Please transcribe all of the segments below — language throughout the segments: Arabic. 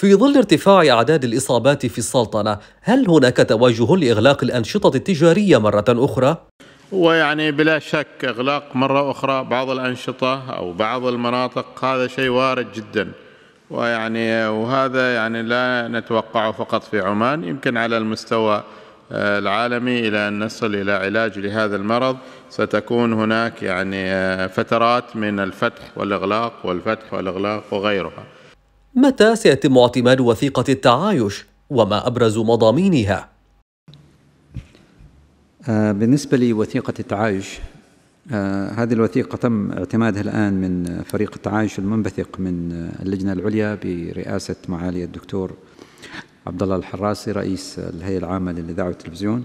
في ظل ارتفاع أعداد الإصابات في السلطنة هل هناك توجه لإغلاق الأنشطة التجارية مرة أخرى؟ ويعني بلا شك إغلاق مرة أخرى بعض الأنشطة أو بعض المناطق هذا شيء وارد جدا ويعني وهذا يعني لا نتوقعه فقط في عمان يمكن على المستوى آه، العالمي إلى أن نصل إلى علاج لهذا المرض ستكون هناك يعني آه، فترات من الفتح والإغلاق والفتح والإغلاق وغيرها متى سيتم اعتماد وثيقة التعايش وما أبرز مضامينها؟ آه، بالنسبة لوثيقة التعايش آه، هذه الوثيقة تم اعتمادها الآن من فريق التعايش المنبثق من اللجنة العليا برئاسة معالي الدكتور عبد الله الحراسي رئيس الهيئة العامة للإذاعة والتلفزيون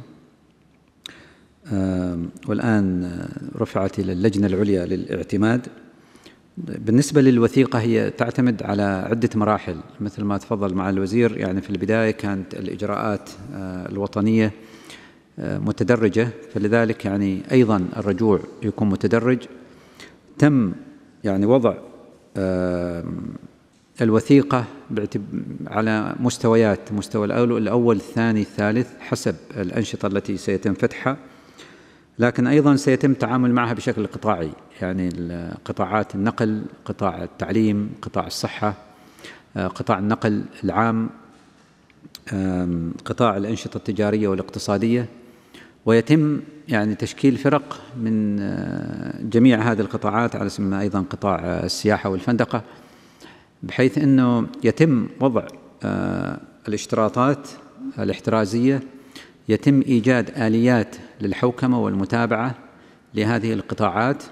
آه، والآن رفعت إلى اللجنة العليا للاعتماد بالنسبة للوثيقة هي تعتمد على عدة مراحل مثل ما تفضل مع الوزير يعني في البداية كانت الإجراءات آه، الوطنية آه، متدرجة فلذلك يعني أيضا الرجوع يكون متدرج تم يعني وضع الوثيقة على مستويات مستوى الأول الثاني الثالث حسب الأنشطة التي سيتم فتحها لكن أيضا سيتم التعامل معها بشكل قطاعي يعني قطاعات النقل قطاع التعليم قطاع الصحة آه، قطاع النقل العام قطاع الأنشطة التجارية والاقتصادية ويتم يعني تشكيل فرق من آه، جميع هذه القطاعات على سبيل أيضا قطاع السياحة والفندقة بحيث أنه يتم وضع آه، الاشتراطات الاحترازية يتم إيجاد آليات للحوكمة والمتابعة لهذه القطاعات